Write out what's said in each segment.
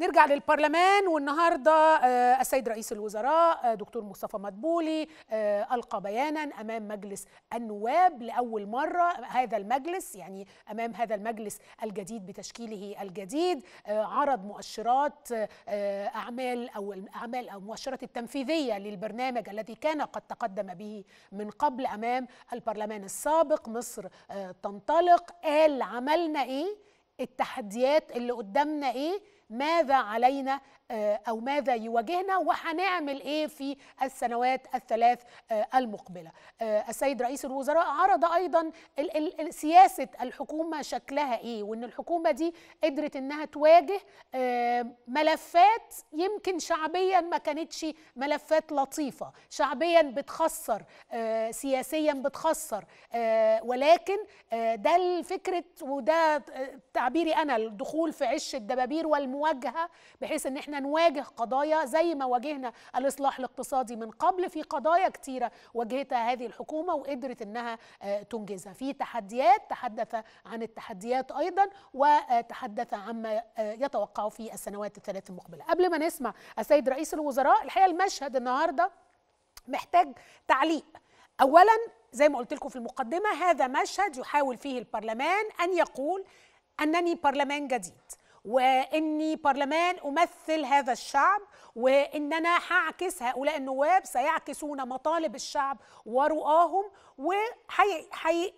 نرجع للبرلمان والنهارده آه، السيد رئيس الوزراء آه، دكتور مصطفى مدبولي آه، القى بيانا امام مجلس النواب لاول مره هذا المجلس يعني امام هذا المجلس الجديد بتشكيله الجديد عرض مؤشرات اعمال او اعمال او مؤشرات التنفيذيه للبرنامج الذي كان قد تقدم به من قبل امام البرلمان السابق مصر تنطلق قال عملنا ايه التحديات اللي قدامنا ايه ماذا علينا آه، او ماذا يواجهنا وهنعمل ايه في السنوات الثلاث آه، المقبله آه، السيد رئيس الوزراء عرض ايضا سياسه الحكومه شكلها ايه وان الحكومه دي قدرت انها تواجه ملفات يمكن شعبيا ما كانتش ملفات لطيفه شعبيا بتخسر سياسيا بتخسر ولكن ده الفكره وده تعبيري انا الدخول في عش الدبابير والمو موجهه بحيث ان احنا نواجه قضايا زي ما واجهنا الاصلاح الاقتصادي من قبل في قضايا كتيره واجهتها هذه الحكومه وقدرت انها آه، تنجزها في تحديات تحدث عن التحديات ايضا وتحدث عما آه، يتوقع في السنوات الثلاث المقبله قبل ما نسمع السيد رئيس الوزراء الحقيقه المشهد النهارده محتاج تعليق اولا زي ما قلت لكم في المقدمه هذا مشهد يحاول فيه البرلمان ان يقول انني برلمان جديد واني برلمان امثل هذا الشعب وان انا هعكس هؤلاء النواب سيعكسون مطالب الشعب ورؤاهم وحي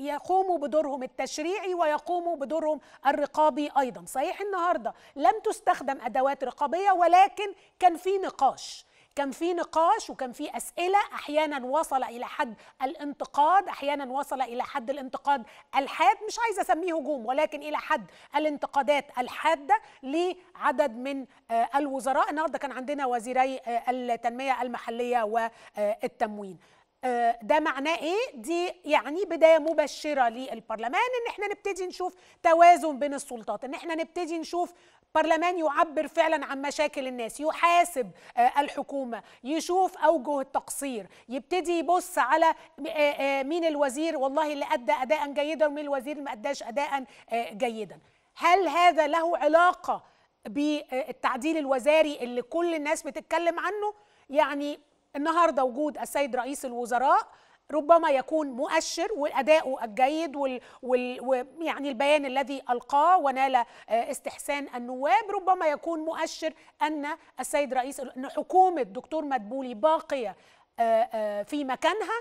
يقوموا بدورهم التشريعي ويقوموا بدورهم الرقابي ايضا صحيح النهارده لم تستخدم ادوات رقابيه ولكن كان في نقاش كان في نقاش وكان في أسئلة أحيانا وصل إلى حد الانتقاد أحيانا وصل إلى حد الانتقاد الحاد مش عايزة أسميه هجوم ولكن إلى حد الانتقادات الحادة لعدد من آه، الوزراء النهاردة كان عندنا وزيري آه، التنمية المحلية والتموين آه، ده معناه ايه دي يعني بدايه مبشره للبرلمان ان احنا نبتدي نشوف توازن بين السلطات ان احنا نبتدي نشوف برلمان يعبر فعلا عن مشاكل الناس يحاسب آه، الحكومه يشوف اوجه التقصير يبتدي يبص على آه، مين الوزير والله اللي ادى اداء جيدا ومين الوزير اللي ما اداش اداء جيدا هل هذا له علاقه بالتعديل الوزاري اللي كل الناس بتتكلم عنه يعني النهارده وجود السيد رئيس الوزراء ربما يكون مؤشر واداؤه الجيد وال... وال... ويعني البيان الذي القاه ونال استحسان النواب ربما يكون مؤشر ان السيد رئيس ان حكومه دكتور مدبولي باقيه في مكانها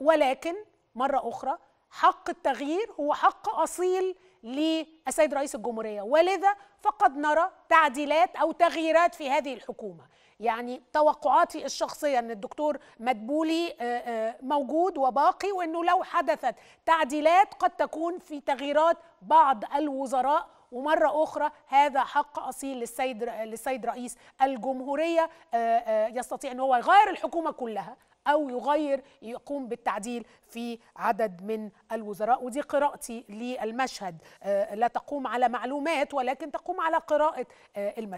ولكن مره اخرى حق التغيير هو حق اصيل للسيد رئيس الجمهوريه ولذا فقد نرى تعديلات او تغييرات في هذه الحكومه يعني توقعاتي الشخصية أن الدكتور مدبولي آه، آه، موجود وباقي وأنه لو حدثت تعديلات قد تكون في تغييرات بعض الوزراء ومرة أخرى هذا حق أصيل للسيد للسيد رئيس الجمهورية آه، يستطيع أن هو يغير الحكومة كلها أو يغير يقوم بالتعديل في عدد من الوزراء ودي قراءتي للمشهد لا تقوم على معلومات ولكن تقوم على قراءة المشهد